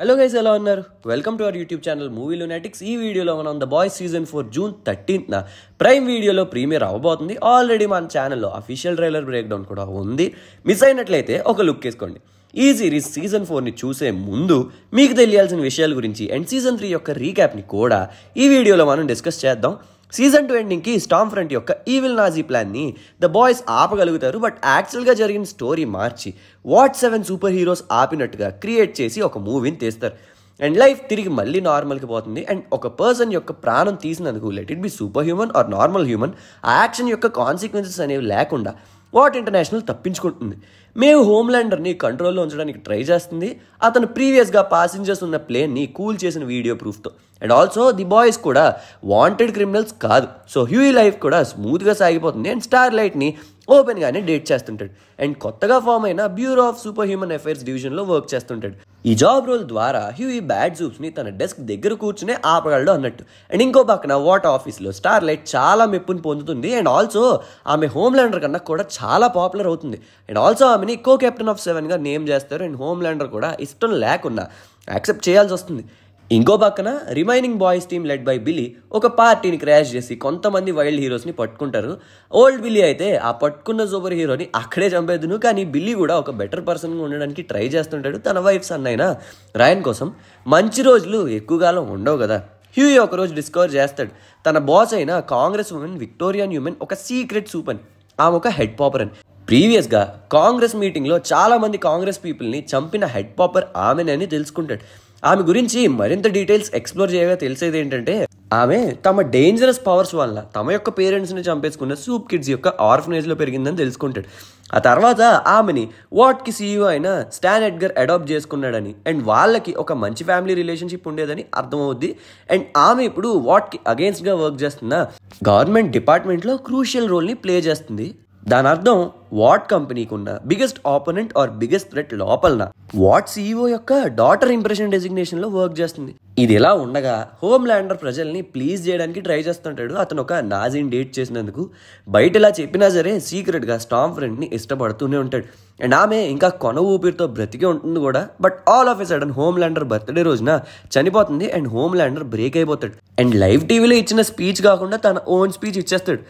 hello guys ఎలా ఉన్నారు welcome to our YouTube channel Movie Lunatics ఈ వీడియోలో మనం The Boys season four June థర్టీన్త్న ప్రైమ్ వీడియోలో ప్రీమియర్ అవ్వబోతుంది ఆల్రెడీ మన ఛానల్లో అఫీషియల్ ట్రైలర్ బ్రేక్డౌన్ కూడా ఉంది మిస్ అయినట్లయితే ఒక లుక్ వేసుకోండి ఈ సిరీస్ సీజన్ ఫోర్ని చూసే ముందు మీకు తెలియాల్సిన విషయాల గురించి అండ్ సీజన్ త్రీ యొక్క రీక్యాప్ని కూడా ఈ వీడియోలో మనం డిస్కస్ చేద్దాం సీజన్ టూ ఎండింగ్కి స్టామ్ ఫ్రంట్ యొక్క ఈవిల్ నాజీ ప్లాన్ని ద బాయ్స్ ఆపగలుగుతారు బట్ యాక్చువల్గా జరిగిన స్టోరీ మార్చి వాట్ సెవెన్ సూపర్ హీరోస్ ఆపినట్టుగా క్రియేట్ చేసి ఒక మూవీని తీస్తారు అండ్ లైఫ్ తిరిగి మళ్ళీ నార్మల్కి పోతుంది అండ్ ఒక పర్సన్ యొక్క ప్రాణం తీసినందుకు let it be super human or normal human ఆ యాక్షన్ యొక్క కాన్సిక్వెన్సెస్ అనేవి లేకుండా వాట్ ఇంటర్నేషనల్ తప్పించుకుంటుంది మేము ల్యాండర్ని కంట్రోల్లో ఉంచడానికి ట్రై చేస్తుంది అతను ప్రీవియస్గా పాసింజర్స్ ఉన్న ప్లేన్ని కూల్ చేసిన వీడియో ప్రూఫ్తో అండ్ ఆల్సో ది బాయ్స్ కూడా వాంటెడ్ క్రిమినల్స్ కాదు సో హ్యూ లైఫ్ కూడా స్మూత్గా సాగిపోతుంది అండ్ స్టార్ లైట్ని ఓపెన్గానే డేట్ చేస్తుంటాడు అండ్ కొత్తగా ఫామ్ అయిన bureau of super human affairs డివిజన్లో వర్క్ చేస్తుంటాడు ఈ జాబ్ రోల్ ద్వారా హ్యూ ఈ బ్యాడ్ జూప్స్ని తన డెస్క్ దగ్గర కూర్చునే ఆపగలడు అన్నట్టు అండ్ ఇంకో పక్కన వాట్ ఆఫీస్లో లైట్ చాలా మెప్పుని పొందుతుంది అండ్ ఆల్సో ఆమె హోమ్ ల్యాండర్ కన్నా కూడా చాలా పాపులర్ అవుతుంది అండ్ ఆల్సో ఆమెని కో కెప్టెన్ ఆఫ్ సెవెన్గా నేమ్ చేస్తారు అండ్ హోమ్ ల్యాండర్ కూడా ఇష్టం లేకున్నా యాక్సెప్ట్ చేయాల్సి వస్తుంది ఇంకో పక్కన remaining boys team led by Billy ఒక పార్టీని క్రాష్ చేసి కొంతమంది వైల్డ్ హీరోస్ని పట్టుకుంటారు ఓల్డ్ బిల్లీ అయితే ఆ పట్టుకున్న సూపర్ హీరోని అక్కడే చంపేదును కానీ బిల్లీ కూడా ఒక బెటర్ పర్సన్గా ఉండడానికి ట్రై చేస్తుంటాడు తన వైఫ్ అన్నైనా రాయన్ కోసం మంచి రోజులు ఎక్కువ కాలం ఉండవు కదా ఒక ఒకరోజు డిస్కవర్ చేస్తాడు తన బాస్ అయిన కాంగ్రెస్ ఉమెన్ విక్టోరియన్ ఉమెన్ ఒక సీక్రెట్ సూపర్ ఆమె ఒక హెడ్ పాపర్ అని ప్రీవియస్గా కాంగ్రెస్ మీటింగ్లో చాలామంది కాంగ్రెస్ పీపుల్ని చంపిన హెడ్ పాపర్ ఆమెనని తెలుసుకుంటాడు ఆమె గురించి మరింత డీటెయిల్స్ ఎక్స్ప్లోర్ చేయగా తెలిసేది ఏంటంటే ఆమె తమ డేంజరస్ పవర్స్ వల్ల తమ యొక్క పేరెంట్స్ని చంపేసుకున్న సూప్ కిడ్స్ యొక్క ఆర్ఫనేజ్లో పెరిగిందని తెలుసుకుంటాడు ఆ తర్వాత ఆమెని వాట్కి సీఈఓ అయిన స్టాన్ ఎడ్గర్ అడాప్ట్ చేసుకున్నాడని అండ్ వాళ్ళకి ఒక మంచి ఫ్యామిలీ రిలేషన్షిప్ ఉండేదని అర్థమవుద్ది అండ్ ఆమె ఇప్పుడు వాట్కి అగేన్స్ట్గా వర్క్ చేస్తున్న గవర్నమెంట్ డిపార్ట్మెంట్లో క్రూషియల్ రోల్ని ప్లే చేస్తుంది దాని అర్థం వాట్ కంపెనీకున్న biggest opponent or biggest threat లోపలన వాట్ సీఈఓ e యొక్క డాటర్ ఇంప్రెషన్ డెసిగ్నేషన్లో వర్క్ చేస్తుంది ఇది ఇలా ఉండగా ల్యాండర్ ప్రజల్ని ప్లీజ్ చేయడానికి ట్రై చేస్తుంటాడు అతను ఒక నాజీని డేట్ చేసినందుకు బయట ఇలా చెప్పినా సరే సీక్రెట్గా స్టామ్ ఫ్రెండ్ని ఇష్టపడుతూనే ఉంటాడు అండ్ ఆమె ఇంకా కొన ఊపిరితో బ్రతికి ఉంటుంది కూడా but all of a sudden Homelander birthday రోజున చనిపోతుంది అండ్ హోమ్ ల్యాండర్ బ్రేక్ అయిపోతాడు అండ్ లైవ్ టీవీలో ఇచ్చిన స్పీచ్ కాకుండా తన ఓన్ స్పీచ్ ఇచ్చేస్తాడు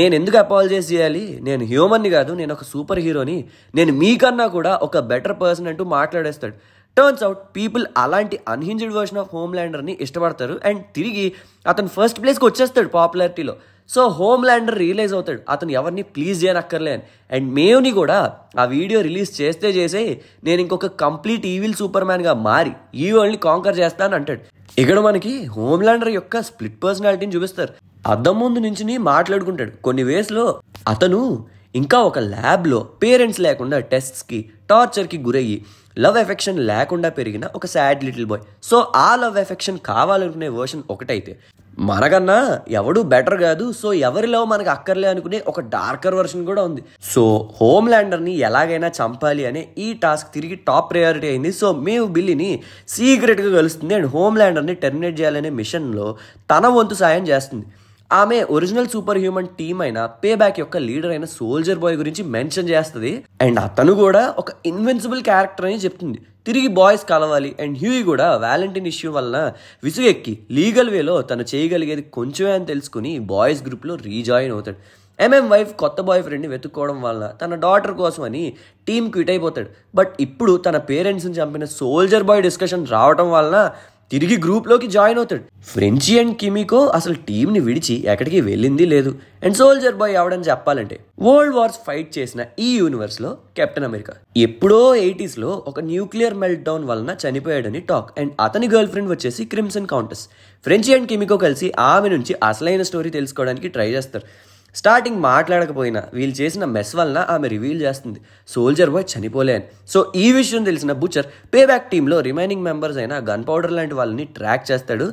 నేను ఎందుకు అపాలజైజ్ చేయాలి నేను హ్యూమన్ని కాదు నేను ఒక సూపర్ హీరోని నేను మీకన్నా కూడా ఒక బెటర్ పర్సన్ అంటూ మాట్లాడేస్తాడు టర్న్స్ అవుట్ పీపుల్ అలాంటి అన్హింజ్డ్ వర్షన్ ఆఫ్ హోమ్ ల్యాండర్ని ఇష్టపడతారు అండ్ తిరిగి అతను ఫస్ట్ ప్లేస్కి వచ్చేస్తాడు పాపులారిటీలో సో హోమ్ ల్యాండర్ రియలైజ్ అవుతాడు అతను ఎవరిని ప్లీజ్ చేయనక్కర్లే అని అండ్ మేవ్ని కూడా ఆ వీడియో రిలీజ్ చేస్తే చేసే నేను ఇంకొక కంప్లీట్ ఈవిల్ సూపర్ మ్యాన్గా మారి ఈ వరల్డ్ని కాంకర్ చేస్తాను అంటాడు ఇక్కడ మనకి హోమ్ ల్యాండర్ యొక్క స్ప్లిట్ పర్సనాలిటీని చూపిస్తారు అద్దం ముందు నుంచి మాట్లాడుకుంటాడు కొన్ని వేస్లో అతను ఇంకా ఒక ల్యాబ్లో పేరెంట్స్ లేకుండా టెస్ట్స్కి టార్చర్కి గురయ్యి లవ్ ఎఫెక్షన్ లేకుండా పెరిగిన ఒక సాడ్ లిటిల్ బాయ్ సో ఆ లవ్ ఎఫెక్షన్ కావాలనుకునే వర్షన్ ఒకటైతే మనకన్నా ఎవడు బెటర్ కాదు సో ఎవరిలో మనకు అక్కర్లే అనుకునే ఒక డార్కర్ వర్షన్ కూడా ఉంది సో హోమ్ ల్యాండర్ని ఎలాగైనా చంపాలి అనే ఈ టాస్క్ తిరిగి టాప్ ప్రయారిటీ అయింది సో మేము బిల్లిని సీక్రెట్గా కలుస్తుంది అండ్ హోమ్ ల్యాండర్ని టెర్మినేట్ చేయాలనే మిషన్లో తన వంతు సాయం చేస్తుంది ఆమె ఒరిజినల్ సూపర్ హ్యూమన్ టీమ్ అయిన పే బ్యాక్ యొక్క లీడర్ అయిన సోల్జర్ బాయ్ గురించి మెన్షన్ చేస్తుంది అండ్ అతను కూడా ఒక ఇన్వెన్సిబుల్ క్యారెక్టర్ అని చెప్తుంది తిరిగి బాయ్స్ కలవాలి అండ్ హ్యూయి కూడా వ్యాలంటీన్ ఇష్యూ వలన విసుగెక్కి లీగల్ వేలో తను చేయగలిగేది కొంచెమే అని తెలుసుకుని బాయ్స్ గ్రూప్లో రీజాయిన్ అవుతాడు ఎంఎం వైఫ్ కొత్త బాయ్ ఫ్రెండ్ని వెతుక్కోవడం వలన తన డాటర్ కోసం అని టీం క్విట్ అయిపోతాడు బట్ ఇప్పుడు తన పేరెంట్స్ని చంపిన సోల్జర్ బాయ్ డిస్కషన్ రావడం వలన తిరిగి గ్రూప్లోకి జాయిన్ అవుతాడు ఫ్రెంచి అండ్ కిమికో అసలు టీంని విడిచి ఎక్కడికి వెళ్ళింది లేదు అండ్ సోల్జర్ బాయ్ అవడని చెప్పాలంటే వరల్డ్ వార్స్ ఫైట్ చేసిన ఈ యూనివర్స్లో కెప్టెన్ అమెరికా ఎప్పుడో ఎయిటీస్లో ఒక న్యూక్లియర్ మెల్ట్ డౌన్ వలన చనిపోయాడని టాక్ అండ్ అతని గర్ల్ ఫ్రెండ్ వచ్చేసి Crimson Countess Frenchie and Kimiko కలిసి ఆమె నుంచి అసలైన స్టోరీ తెలుసుకోవడానికి ట్రై చేస్తారు స్టార్టింగ్ మాట్లాడకపోయినా వీళ్ళు చేసిన మెస్ వలన ఆమె రివీల్ చేస్తుంది సోల్జర్ బాయ్ చనిపోలే అని సో ఈ విషయం తెలిసిన బుచర్ పే బ్యాక్ టీంలో రిమైనింగ్ మెంబర్స్ అయిన గన్ పౌడర్ లాంటి వాళ్ళని ట్రాక్ చేస్తాడు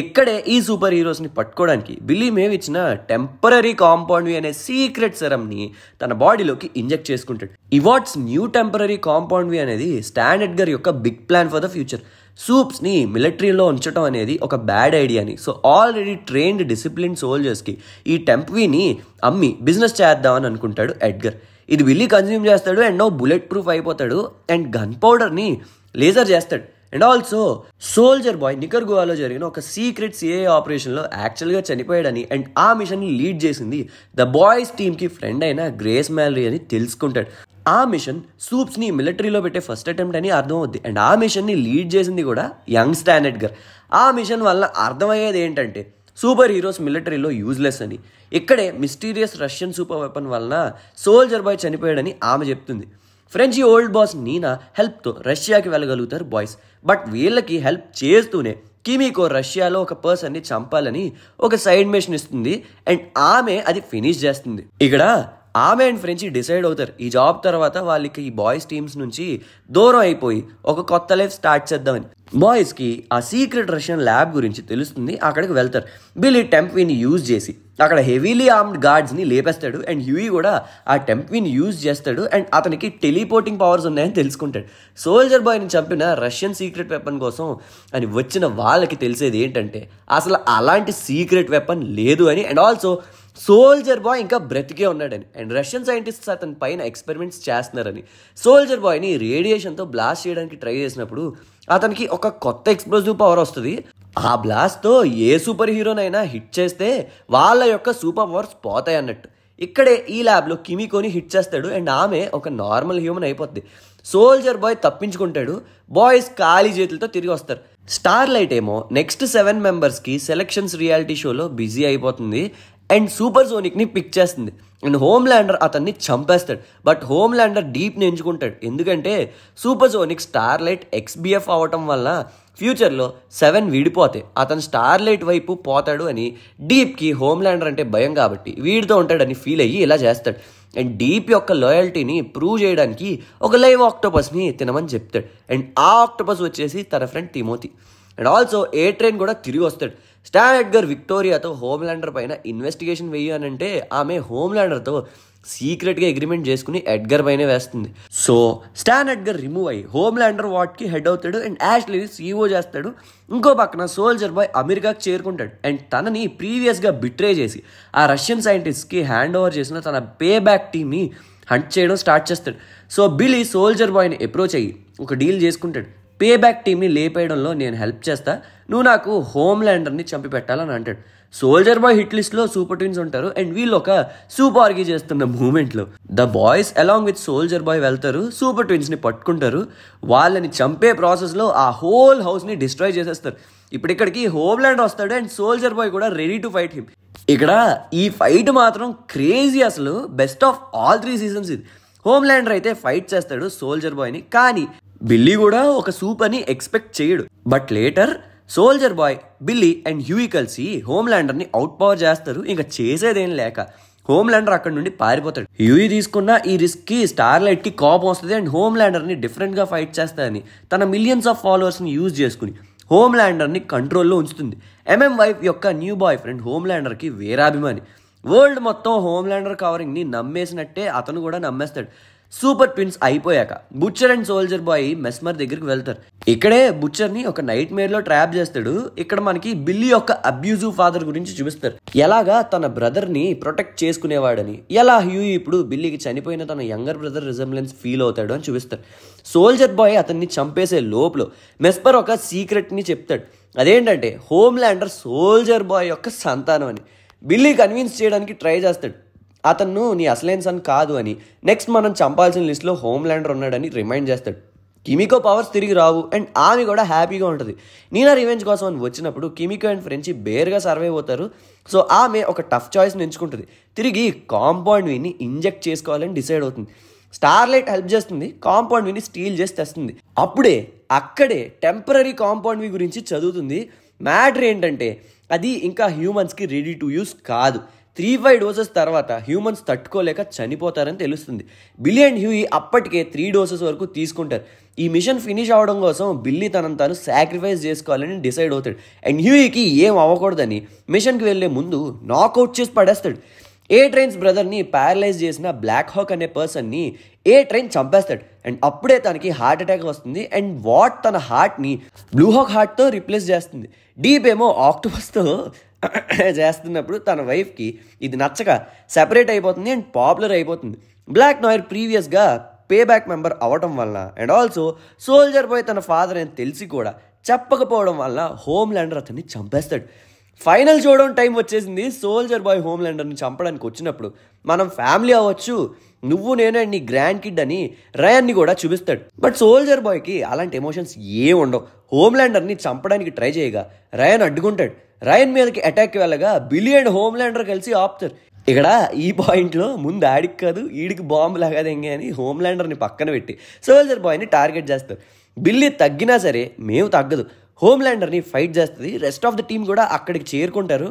ఇక్కడే ఈ సూపర్ హీరోస్ని పట్టుకోవడానికి బిల్లీ మేవ్ ఇచ్చిన టెంపరీ కాంపౌండ్ వి అనే సీక్రెట్ సెరమ్ని తన బాడీలోకి ఇంజెక్ట్ చేసుకుంటాడు ఇవాట్స్ న్యూ టెంపరీ కాంపౌండ్ వి అనేది స్టాండర్డ్ గర్ యొక్క big plan for the future సూప్స్ని మిలిటరీలో ఉంచడం అనేది ఒక బ్యాడ్ ఐడియాని సో ఆల్రెడీ ట్రైన్డ్ డిసిప్లిన్ సోల్జర్స్కి ఈ టెంప్వీని అమ్మి బిజినెస్ చేద్దామని అనుకుంటాడు ఎడ్గర్ ఇది విల్లీ కన్జ్యూమ్ చేస్తాడు అండ్ నో బుల్లెట్ ప్రూఫ్ అయిపోతాడు అండ్ గన్ పౌడర్ని లేజర్ చేస్తాడు అండ్ ఆల్సో సోల్జర్ బాయ్ నికర్గువాలో జరిగిన ఒక సీక్రెట్ సిఏ ఆపరేషన్లో యాక్చువల్గా చనిపోయాడని అండ్ ఆ మిషన్ని లీడ్ చేసింది ద బాయ్స్ టీమ్కి ఫ్రెండ్ అయిన గ్రేస్ మ్యాలరీ అని తెలుసుకుంటాడు ఆ మిషన్ సూప్స్ని మిలిటరీలో పెట్టే ఫస్ట్ అటెంప్ట్ అని అర్థమవుద్ది అండ్ ఆ మిషన్ని లీడ్ చేసింది కూడా యంగ్ స్టాండర్డ్ గారు ఆ మిషన్ వల్ల అర్థమయ్యేది ఏంటంటే సూపర్ హీరోస్ మిలిటరీలో యూజ్లెస్ అని ఇక్కడే మిస్టీరియస్ రష్యన్ సూపర్ వెపన్ వలన సోల్జర్ బాయ్ చనిపోయాడని ఆమె చెప్తుంది ఫ్రెంచ్ ఓల్డ్ బాస్ నీనా హెల్ప్తో రష్యాకి వెళ్ళగలుగుతారు బాయ్స్ బట్ వీళ్ళకి హెల్ప్ చేస్తూనే కిమీకో రష్యాలో ఒక పర్సన్ని చంపాలని ఒక సైడ్ మిషన్ ఇస్తుంది అండ్ ఆమె అది ఫినిష్ చేస్తుంది ఇక్కడ ఆమె అండ్ ఫ్రెంచ్ డిసైడ్ అవుతారు ఈ జాబ్ తర్వాత వాళ్ళకి ఈ బాయ్స్ టీమ్స్ నుంచి దూరం అయిపోయి ఒక కొత్త లైఫ్ స్టార్ట్ చేద్దామని బాయ్స్కి ఆ సీక్రెట్ రష్యన్ ల్యాబ్ గురించి తెలుస్తుంది అక్కడికి వెళ్తారు బిల్ ఈ టెంప్ని యూజ్ చేసి అక్కడ హెవీలీ ఆర్మ్డ్ గార్డ్స్ని లేపేస్తాడు అండ్ హ్యూయి కూడా ఆ టెంప్విని యూజ్ చేస్తాడు అండ్ అతనికి టెలిపోర్టింగ్ పవర్స్ ఉన్నాయని తెలుసుకుంటాడు సోల్జర్ బాయ్ని చంపిన రష్యన్ సీక్రెట్ వెపన్ కోసం అని వచ్చిన వాళ్ళకి తెలిసేది ఏంటంటే అసలు అలాంటి సీక్రెట్ వెపన్ లేదు అని అండ్ ఆల్సో సోల్జర్ బాయ్ ఇంకా బ్రతికే ఉన్నాడని అండ్ రష్యన్ సైంటిస్ట్స్ అతని పైన ఎక్స్పెరిమెంట్స్ చేస్తున్నారని సోల్జర్ బాయ్ని రేడియేషన్తో బ్లాస్ట్ చేయడానికి ట్రై చేసినప్పుడు అతనికి ఒక కొత్త ఎక్స్ప్లోజివ్ పవర్ వస్తుంది ఆ బ్లాస్ట్తో ఏ సూపర్ హీరోనైనా హిట్ చేస్తే వాళ్ళ యొక్క సూపర్ పవర్స్ పోతాయి అన్నట్టు ఇక్కడే ఈ ల్యాబ్లో కిమికోని హిట్ చేస్తాడు అండ్ ఆమె ఒక నార్మల్ హ్యూమన్ అయిపోద్ది సోల్జర్ బాయ్ తప్పించుకుంటాడు బాయ్స్ ఖాళీ చేతులతో తిరిగి వస్తారు లైట్ ఏమో నెక్స్ట్ సెవెన్ మెంబర్స్కి సెలక్షన్స్ రియాలిటీ షోలో బిజీ అయిపోతుంది అండ్ సూపర్ సోనిక్ని పిక్ చేస్తుంది అండ్ హోమ్ ల్యాండర్ అతన్ని చంపేస్తాడు బట్ హోమ్ ల్యాండర్ డీప్ని ఎంచుకుంటాడు ఎందుకంటే సూపర్ సోనిక్ లైట్ ఎక్స్బిఎఫ్ అవటం వల్ల ఫ్యూచర్లో సెవెన్ వీడిపోతే అతను స్టార్లైట్ వైపు పోతాడు అని డీప్కి హోమ్ ల్యాండర్ అంటే భయం కాబట్టి వీడితో ఉంటాడని ఫీల్ అయ్యి ఇలా చేస్తాడు అండ్ డీప్ యొక్క లాయల్టీని ప్రూవ్ చేయడానికి ఒక లైవ్ ఆక్టోపస్ని తినమని చెప్తాడు అండ్ ఆ ఆక్టోపస్ వచ్చేసి తన friend Timothy and also A Train కూడా తిరిగి వస్తాడు స్టాన్ ఎడ్గర్ విక్టోరియాతో ల్యాండర్ పైన ఇన్వెస్టిగేషన్ వెయ్యానంటే ఆమె హోమ్ ల్యాండర్తో సీక్రెట్గా అగ్రిమెంట్ చేసుకుని ఎడ్గర్ పైనే వేస్తుంది సో స్టాన్ ఎడ్గర్ రిమూవ్ అయ్యి హోమ్ ల్యాండర్ వాట్కి హెడ్ అవుతాడు అండ్ యాష్ సీఓ చేస్తాడు ఇంకో పక్కన సోల్జర్ బాయ్ అమెరికాకి చేరుకుంటాడు అండ్ తనని ప్రీవియస్గా బిట్రే చేసి ఆ రష్యన్ సైంటిస్ట్కి హ్యాండ్ ఓవర్ చేసిన తన పే బ్యాక్ టీమ్ని హంట్ చేయడం స్టార్ట్ చేస్తాడు సో బిలీ సోల్జర్ బాయ్ని అప్రోచ్ అయ్యి ఒక డీల్ చేసుకుంటాడు పే బ్యాక్ టీమ్ని లేపేయడంలో నేను హెల్ప్ చేస్తా నువ్వు నాకు హోమ్ ల్యాండర్ని చంపి పెట్టాలని అంటాడు సోల్జర్ బాయ్ హిట్ లిస్ట్ లో సూపర్ ట్విన్స్ ఉంటారు అండ్ వీళ్ళు ఒక సూపర్ ఆర్గ్యూ చేస్తున్న మూమెంట్ లో The Boys along with Soldier Boy వెళ్తారు సూపర్ ట్విన్స్ ని పట్టుకుంటారు వాళ్ళని చంపే ప్రాసెస్ లో ఆ హోల్ హౌస్ ని డిస్ట్రాయ్ చేసేస్తారు ఇప్పుడు ఇక్కడికి ల్యాండ్ వస్తాడు అండ్ సోల్జర్ బాయ్ కూడా రెడీ టు ఫైట్ హిమ్ ఇక్కడ ఈ ఫైట్ మాత్రం క్రేజీ అసలు best of all three seasons ఇది హోమ్ ల్యాండర్ అయితే ఫైట్ చేస్తాడు సోల్జర్ బాయ్ని కానీ బిల్లీ కూడా ఒక సూపర్ని ఎక్స్పెక్ట్ చేయడు but later Soldier Boy Billy and Hughie కలిసి హోమ్ ల్యాండర్ని అవుట్ పవర్ చేస్తారు ఇంకా చేసేదేం లేక హోమ్ ల్యాండర్ అక్కడ నుండి పారిపోతాడు హ్యూయి తీసుకున్న ఈ రిస్క్కి స్టార్లైట్కి కోపం వస్తుంది అండ్ హోమ్ ల్యాండర్ని డిఫరెంట్గా ఫైట్ చేస్తాయని తన మిలియన్స్ ఆఫ్ ఫాలోవర్స్ని యూజ్ చేసుకుని హోమ్ ల్యాండర్ని కంట్రోల్లో ఉంచుతుంది ఎంఎం వైఫ్ యొక్క న్యూ బాయ్ ఫ్రెండ్ హోమ్ ల్యాండర్కి వేరాభిమాని వరల్డ్ మొత్తం హోమ్ ల్యాండర్ కవరింగ్ని నమ్మేసినట్టే అతను కూడా నమ్మేస్తాడు సూపర్ పిన్స్ అయిపోయాక Butcher and Soldier Boy Mesmer దగ్గరికి వెళ్తారు ఇక్కడే బుచ్చర్ని ఒక నైట్ మేర్లో ట్రాప్ చేస్తాడు ఇక్కడ మనకి బిల్లీ యొక్క అబ్యూజివ్ ఫాదర్ గురించి చూపిస్తారు ఎలాగా తన బ్రదర్ని ప్రొటెక్ట్ చేసుకునేవాడని ఎలా హ్యూ ఇప్పుడు బిల్లీకి చనిపోయిన తన యంగర్ బ్రదర్ రిజెంబ్లెన్స్ ఫీల్ అవుతాడు అని చూపిస్తారు సోల్జర్ బాయ్ అతన్ని చంపేసే లోపల మెస్పర్ ఒక సీక్రెట్ని చెప్తాడు అదేంటంటే హోమ్ ల్యాండర్ సోల్జర్ బాయ్ యొక్క సంతానం అని బిల్లీ కన్విన్స్ చేయడానికి ట్రై చేస్తాడు అతను నీ అసలైన సన్ కాదు అని నెక్స్ట్ మనం చంపాల్సిన లిస్ట్లో హోమ్ ల్యాండర్ ఉన్నాడని రిమైండ్ చేస్తాడు కిమికో పవర్స్ తిరిగి రావు అండ్ ఆమె కూడా హ్యాపీగా ఉంటుంది ఆ రివెంజ్ కోసం అని వచ్చినప్పుడు కిమికో అండ్ ఫ్రెండ్షిప్ బేర్గా సర్వే అవుతారు సో ఆమె ఒక టఫ్ చాయిస్ని ఎంచుకుంటుంది తిరిగి కాంపౌండ్ విని ఇంజెక్ట్ చేసుకోవాలని డిసైడ్ అవుతుంది స్టార్లైట్ హెల్ప్ చేస్తుంది కాంపౌండ్ విని స్టీల్ చేసి తెస్తుంది అప్పుడే అక్కడే టెంపరీ కాంపౌండ్ వి గురించి చదువుతుంది మ్యాటర్ ఏంటంటే అది ఇంకా హ్యూమన్స్కి రెడీ టు యూస్ కాదు త్రీ ఫైవ్ డోసెస్ తర్వాత హ్యూమన్స్ తట్టుకోలేక చనిపోతారని తెలుస్తుంది బిల్లీ అండ్ హ్యూఈ అప్పటికే త్రీ డోసెస్ వరకు తీసుకుంటారు ఈ మిషన్ ఫినిష్ అవడం కోసం బిల్లీ తనను తాను సాక్రిఫైస్ చేసుకోవాలని డిసైడ్ అవుతాడు అండ్ హ్యూయికి ఏం అవ్వకూడదని మిషన్కి వెళ్ళే ముందు నాకౌట్ చేసి పడేస్తాడు ఏ ట్రైన్స్ బ్రదర్ని ప్యారలైజ్ చేసిన బ్లాక్ హాక్ అనే పర్సన్ని ఏ ట్రైన్ చంపేస్తాడు అండ్ అప్పుడే తనకి హార్ట్ అటాక్ వస్తుంది అండ్ వాట్ తన హార్ట్ని బ్లూ హాక్ హార్ట్తో రిప్లేస్ చేస్తుంది డీప్ ఏమో ఆక్టోపస్తో చేస్తున్నప్పుడు తన వైఫ్కి ఇది నచ్చక సెపరేట్ అయిపోతుంది అండ్ పాపులర్ అయిపోతుంది బ్లాక్ నాయర్ ప్రీవియస్గా పే బ్యాక్ మెంబర్ అవ్వటం వలన అండ్ ఆల్సో సోల్జర్ బాయ్ తన ఫాదర్ అని తెలిసి కూడా చెప్పకపోవడం వలన హోమ్ ల్యాండర్ అతన్ని చంపేస్తాడు ఫైనల్ చూడడం టైం వచ్చేసింది సోల్జర్ బాయ్ హోమ్ ల్యాండర్ని చంపడానికి వచ్చినప్పుడు మనం ఫ్యామిలీ అవ్వచ్చు నువ్వు నేను అండ్ నీ గ్రాండ్ కిడ్ అని రయాన్ని కూడా చూపిస్తాడు బట్ సోల్జర్ బాయ్కి అలాంటి ఎమోషన్స్ ఏ ఉండవు హోమ్ ల్యాండర్ని చంపడానికి ట్రై చేయగా రయాన్ అడ్డుకుంటాడు రైన్ మీదకి అటాక్ వెళ్ళగా బిలీ అండ్ హోమ్లాండర్ కలిసి ఆపుతారు ఇక్కడ ఈ పాయింట్లో ముందు ఆడికి కాదు ఈడికి బాంబు లాగా ఎంగే అని హోమ్లాండర్ని పక్కన పెట్టి సోల్జర్ బాయ్ని టార్గెట్ చేస్తారు బిల్లీ తగ్గినా సరే మేము తగ్గదు హోమ్లాండర్ని ఫైట్ చేస్తుంది రెస్ట్ ఆఫ్ ద టీం కూడా అక్కడికి చేరుకుంటారు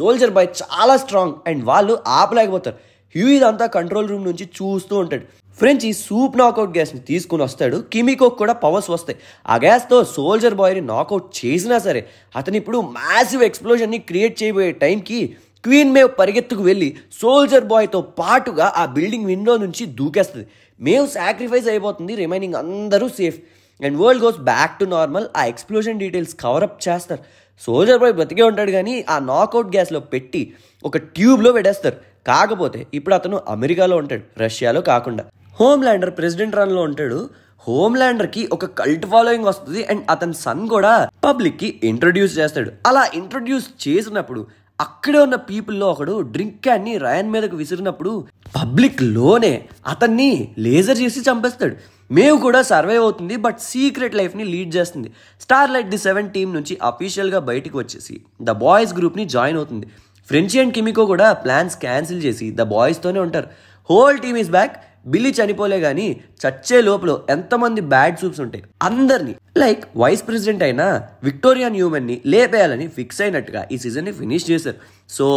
సోల్జర్ బాయ్ చాలా స్ట్రాంగ్ అండ్ వాళ్ళు ఆపలేకపోతారు హ్యూ ఇదంతా కంట్రోల్ రూమ్ నుంచి చూస్తూ ఉంటాడు ఫ్రెంచ్ ఈ సూప్ నాకౌట్ గ్యాస్ని తీసుకుని వస్తాడు కిమికో కూడా పవర్స్ వస్తాయి ఆ గ్యాస్తో సోల్జర్ బాయ్ని నాకౌట్ చేసినా సరే అతను ఇప్పుడు మ్యాసివ్ ఎక్స్ప్లోజన్ని క్రియేట్ చేయబోయే టైంకి క్వీన్ మేవ్ పరిగెత్తుకు వెళ్ళి సోల్జర్ బాయ్తో పాటుగా ఆ బిల్డింగ్ విండో నుంచి దూకేస్తుంది మేవ్ సాక్రిఫైస్ అయిపోతుంది రిమైనింగ్ అందరూ safe and world goes back to normal ఆ ఎక్స్ప్లోజన్ డీటెయిల్స్ కవరప్ చేస్తారు సోల్జర్ బాయ్ బ్రతికే ఉంటాడు కానీ ఆ నాకౌట్ గ్యాస్లో పెట్టి ఒక ట్యూబ్లో పెడేస్తారు కాకపోతే ఇప్పుడు అతను అమెరికాలో ఉంటాడు రష్యాలో కాకుండా హోమ్ ల్యాండర్ ప్రెసిడెంట్ రన్లో ఉంటాడు హోమ్లాండర్ కి ఒక కల్ట్ ఫాలోయింగ్ వస్తుంది అండ్ అతని సన్ కూడా పబ్లిక్ కి ఇంట్రొడ్యూస్ చేస్తాడు అలా ఇంట్రొడ్యూస్ చేసినప్పుడు అక్కడే ఉన్న పీపుల్లో ఒకడు డ్రింక్ ని రయాన్ మీదకు విసిరినప్పుడు పబ్లిక్ లోనే అతన్ని లేజర్ చేసి చంపేస్తాడు మేము కూడా సర్వైవ్ అవుతుంది బట్ సీక్రెట్ లైఫ్ని లీడ్ చేస్తుంది Starlight the Seven team నుంచి అఫీషియల్గా బయటకు వచ్చేసి ద బాయ్స్ గ్రూప్ని జాయిన్ అవుతుంది ఫ్రెంచి అండ్ కిమికో కూడా ప్లాన్స్ క్యాన్సిల్ చేసి ద బాయ్స్ తోనే ఉంటారు హోల్ టీమ్ ఈస్ బ్యాక్ బిల్లి చనిపోలే కానీ చచ్చే లోపల ఎంతమంది బ్యాడ్ సూప్స్ ఉంటాయి అందరినీ లైక్ వైస్ ప్రెసిడెంట్ అయిన విక్టోరియా న్యూమెన్ని లేపేయాలని ఫిక్స్ అయినట్టుగా ఈ సీజన్ని ఫినిష్ చేశారు సో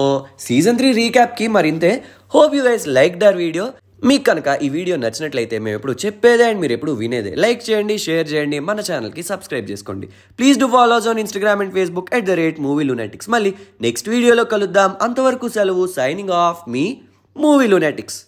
సీజన్ త్రీ రీక్యాప్కి మరింతే hope you guys like the video మీకు కనుక ఈ వీడియో నచ్చినట్లయితే మేము ఎప్పుడు చెప్పేదే అండ్ మీరు ఎప్పుడు వినేదే లైక్ చేయండి షేర్ చేయండి మన ఛానల్కి సబ్స్క్రైబ్ చేసుకోండి please do follows on Instagram and Facebook at the rate Movie Lunatics మళ్ళీ నెక్స్ట్ వీడియోలో కలుద్దాం అంతవరకు సెలవు సైనింగ్ ఆఫ్ మీ మూవీ లునాటిక్స్